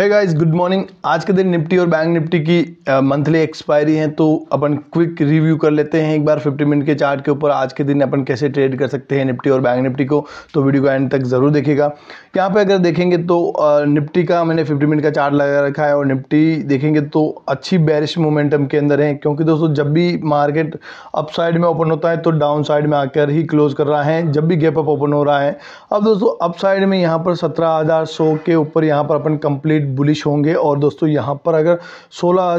है guys good morning आज के दिन निफ्टी और बैंक निफ्टी की मंथली एक्सपायरी है तो अपन क्विक रिव्यू कर लेते हैं एक बार 50 मिनट के चार्ट के ऊपर आज के दिन अपन कैसे ट्रेड कर सकते हैं निफ्टी और बैंक निफ्टी को तो वीडियो को एंड तक ज़रूर देखिएगा यहाँ पे अगर देखेंगे तो निफ्टी का मैंने 50 मिनट का चार्ट लगा रखा है और निफ्टी देखेंगे तो अच्छी बैरिश मोमेंटम के अंदर है क्योंकि दोस्तों जब भी मार्केट अप साइड में ओपन होता है तो डाउन साइड में आकर ही क्लोज कर रहा है जब भी गैप अप ओपन हो रहा है अब दोस्तों अप साइड में यहाँ पर सत्रह के ऊपर यहाँ पर अपन कंप्लीट बुलिश होंगे और दोस्तों यहाँ पर अगर सोलह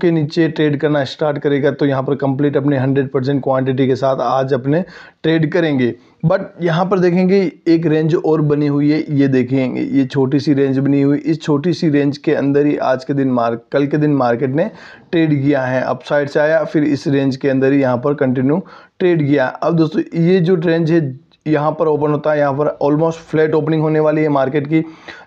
के नीचे ट्रेड करना स्टार्ट करेगा तो यहाँ पर कंप्लीट अपने हंड्रेड परसेंट क्वान्टिटी के साथ आज अपने ट्रेड करेंगे बट यहाँ पर देखेंगे एक रेंज और बनी हुई है ये देखेंगे ये छोटी सी रेंज बनी हुई इस छोटी सी रेंज के अंदर ही आज के दिन मार्क कल के दिन मार्केट ने ट्रेड किया है अपसाइड से आया फिर इस रेंज के अंदर ही यहाँ पर कंटिन्यू ट्रेड किया अब दोस्तों ये जो रेंज है यहाँ पर ओपन होता है यहाँ पर ऑलमोस्ट फ्लैट ओपनिंग होने वाली है मार्केट की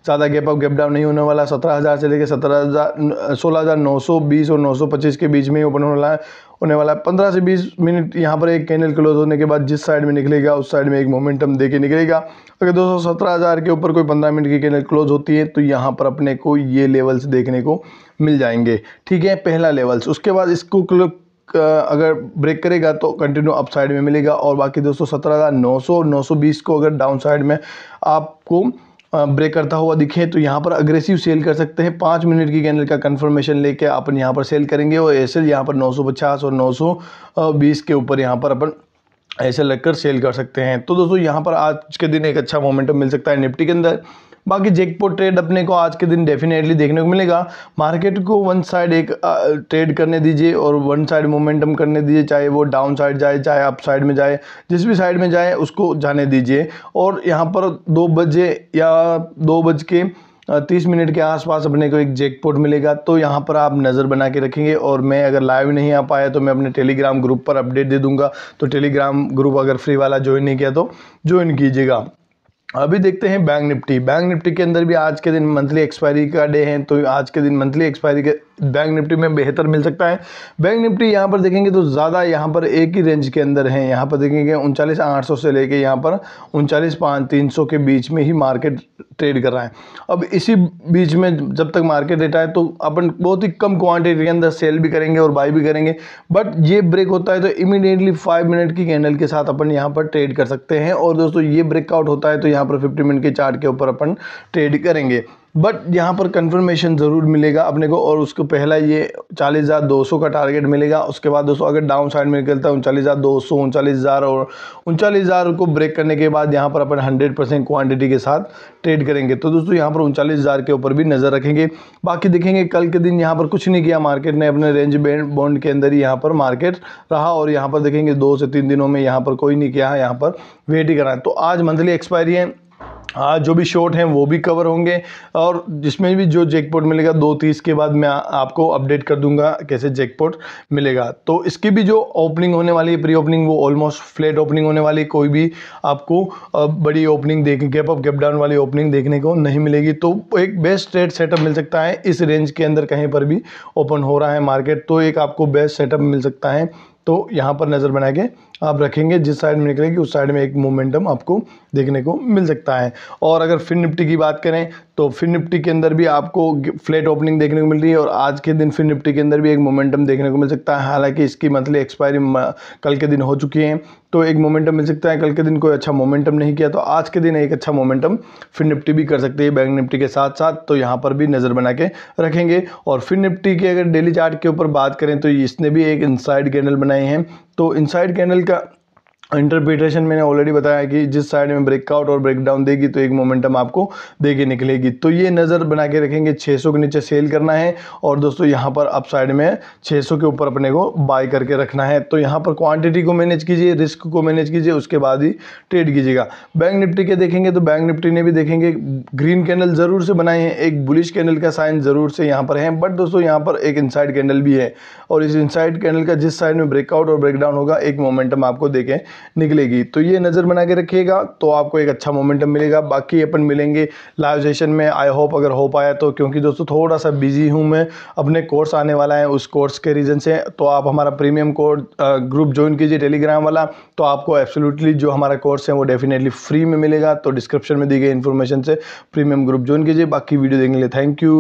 ज़्यादा गैप अप गैप डाउन नहीं होने वाला सत्रह हज़ार से लेकर सत्रह हज़ार सोलह हज़ार नौ सौ बीस और नौ सौ पच्चीस के बीच में ही ओपन होने वाला है होने वाला है पंद्रह से बीस मिनट यहाँ पर एक कैनल क्लोज होने के बाद जिस साइड में निकलेगा उस साइड में एक मोमेंटम दे के निकलेगा अगर दो के ऊपर कोई पंद्रह मिनट की कैनल क्लोज होती है तो यहाँ पर अपने को ये लेवल्स देखने को मिल जाएंगे ठीक है पहला लेवल्स उसके बाद इसको अगर ब्रेक करेगा तो कंटिन्यू अप साइड में मिलेगा और बाकी दोस्तों सत्रह हज़ार नौ सौ और नौ सौ बीस को अगर डाउन साइड में आपको ब्रेक करता हुआ दिखे तो यहाँ पर अग्रेसिव सेल कर सकते हैं पाँच मिनट की कैनल का कंफर्मेशन लेके अपन यहाँ पर सेल करेंगे और ऐसे यहाँ पर नौ और नौ के ऊपर यहाँ पर अपन ऐसे लगकर सेल कर सकते हैं तो दोस्तों यहाँ पर आज के दिन एक अच्छा मोमेंटम मिल सकता है निफ्टी के अंदर बाकी जैकपॉट ट्रेड अपने को आज के दिन डेफिनेटली देखने को मिलेगा मार्केट को वन साइड एक ट्रेड करने दीजिए और वन साइड मोमेंटम करने दीजिए चाहे वो डाउन साइड जाए चाहे अप साइड में जाए जिस भी साइड में जाए उसको जाने दीजिए और यहाँ पर दो बजे या दो बज के तीस मिनट के आसपास अपने को एक जैकपॉट मिलेगा तो यहाँ पर आप नज़र बना के रखेंगे और मैं अगर लाइव नहीं आ पाया तो मैं अपने टेलीग्राम ग्रुप पर अपडेट दे दूंगा तो टेलीग्राम ग्रुप अगर फ्री वाला ज्वाइन नहीं किया तो ज्वाइन कीजिएगा अभी देखते हैं बैंक निफ्टी बैंक निफ्टी के अंदर भी आज के दिन मंथली एक्सपायरी का डे है तो आज के दिन मंथली एक्सपायरी के बैंक निफ्टी में बेहतर मिल सकता है बैंक निफ्टी यहाँ पर देखेंगे तो ज़्यादा यहाँ पर एक ही रेंज के अंदर है यहाँ पर देखेंगे उनचालीस आठ सौ से लेके यहाँ पर उनचालीस पाँच तीन सौ के बीच में ही मार्केट ट्रेड कर रहा है अब इसी बीच में जब तक मार्केट रेट आए तो अपन बहुत ही कम क्वांटिटी के अंदर सेल भी करेंगे और बाई भी करेंगे बट ये ब्रेक होता है तो इमीडिएटली फाइव मिनट की कैंडल के साथ अपन यहाँ पर ट्रेड कर सकते हैं और दोस्तों ये ब्रेकआउट होता है तो यहाँ पर फिफ्टी मिनट के चार्ट के ऊपर अपन ट्रेड करेंगे बट यहाँ पर कंफर्मेशन ज़रूर मिलेगा अपने को और उसको पहला ये चालीस हज़ार दो सौ का टारगेट मिलेगा उसके बाद दोस्तों अगर डाउन साइड में निकलता है उनचालीस हज़ार दो सौ उनचालीस हज़ार और उनचालीस हज़ार को ब्रेक करने के बाद यहाँ पर अपन हंड्रेड परसेंट क्वान्टिटी के साथ ट्रेड करेंगे तो दोस्तों यहाँ पर उनचालीस हज़ार के ऊपर भी नज़र रखेंगे बाकी देखेंगे कल के दिन यहाँ पर कुछ नहीं किया मार्केट ने अपने रेंज बैंड बॉन्ड के अंदर ही यहाँ पर मार्केट रहा और यहाँ पर देखेंगे दो से तीन दिनों में यहाँ पर कोई नहीं किया है यहाँ पर वेट ही कराए तो आज मंथली एक्सपायरी है आज जो भी शॉर्ट हैं वो भी कवर होंगे और जिसमें भी जो जैकपॉट मिलेगा दो तीस के बाद मैं आपको अपडेट कर दूंगा कैसे जैकपॉट मिलेगा तो इसकी भी जो ओपनिंग होने वाली है प्री ओपनिंग वो ऑलमोस्ट फ्लैट ओपनिंग होने वाली कोई भी आपको बड़ी ओपनिंग देख गैप अप गैप डाउन वाली ओपनिंग देखने को नहीं मिलेगी तो एक बेस्ट ट्रेड सेटअप मिल सकता है इस रेंज के अंदर कहीं पर भी ओपन हो रहा है मार्केट तो एक आपको बेस्ट सेटअप मिल सकता है तो यहाँ पर नज़र बना के आप रखेंगे जिस साइड में निकलेगी उस साइड में एक मोमेंटम आपको देखने को मिल सकता है और अगर फिन निफ्टी की बात करें तो फिन निफ्टी के अंदर भी आपको फ्लैट ओपनिंग देखने को मिल रही है और आज के दिन फिर निफ्टी के अंदर भी एक मोमेंटम देखने को मिल सकता है हालांकि इसकी मंथली एक्सपायरी कल के दिन हो चुकी है तो एक मोमेंटम मिल सकता है कल के दिन कोई अच्छा मोमेंटम नहीं किया तो आज के दिन एक अच्छा मोमेंटम फिर निफ्टी भी कर सकती है बैंक निफ्टी के साथ साथ तो यहाँ पर भी नज़र बना के रखेंगे और फिन निफ्टी की अगर डेली चार्ट के ऊपर बात करें तो इसने भी एक इनसाइड कैंडल बना बनाए हैं तो इनसाइड कैनल का इंटरप्रिटेशन मैंने ऑलरेडी बताया कि जिस साइड में ब्रेकआउट और ब्रेकडाउन देगी तो एक मोमेंटम आपको दे के निकलेगी तो ये नज़र बना के रखेंगे 600 के नीचे सेल करना है और दोस्तों यहाँ पर अप साइड में 600 के ऊपर अपने को बाय करके रखना है तो यहाँ पर क्वांटिटी को मैनेज कीजिए रिस्क को मैनेज कीजिए उसके बाद ही ट्रेड कीजिएगा बैंक निफ्टी के देखेंगे तो बैंक निफ्टी ने भी देखेंगे ग्रीन कैंडल ज़रूर से बनाए हैं एक बुलिश कैंडल का साइन ज़रूर से यहाँ पर है बट दोस्तों यहाँ पर एक इनसाइड कैंडल भी है और इस इनसाइड कैंडल का जिस साइड में ब्रेकआउट और ब्रेकडाउन होगा एक मोमेंटम आपको देखें निकलेगी तो ये नज़र बना के रखिएगा तो आपको एक अच्छा मोमेंटम मिलेगा बाकी अपन मिलेंगे लाइव सेशन में आई होप अगर हो पाया तो क्योंकि दोस्तों थोड़ा सा बिजी हूँ मैं अपने कोर्स आने वाला है उस कोर्स के रीज़न से तो आप हमारा प्रीमियम कोर्स ग्रुप ज्वाइन कीजिए टेलीग्राम वाला तो आपको एब्सोल्युटली जो हमारा कोर्स है वो डेफिनेटली फ्री में मिलेगा तो डिस्क्रिप्शन में दी गई इन्फॉर्मेशन से प्रीमियम ग्रुप ज्वाइन कीजिए बाकी वीडियो देखने के लिए थैंक यू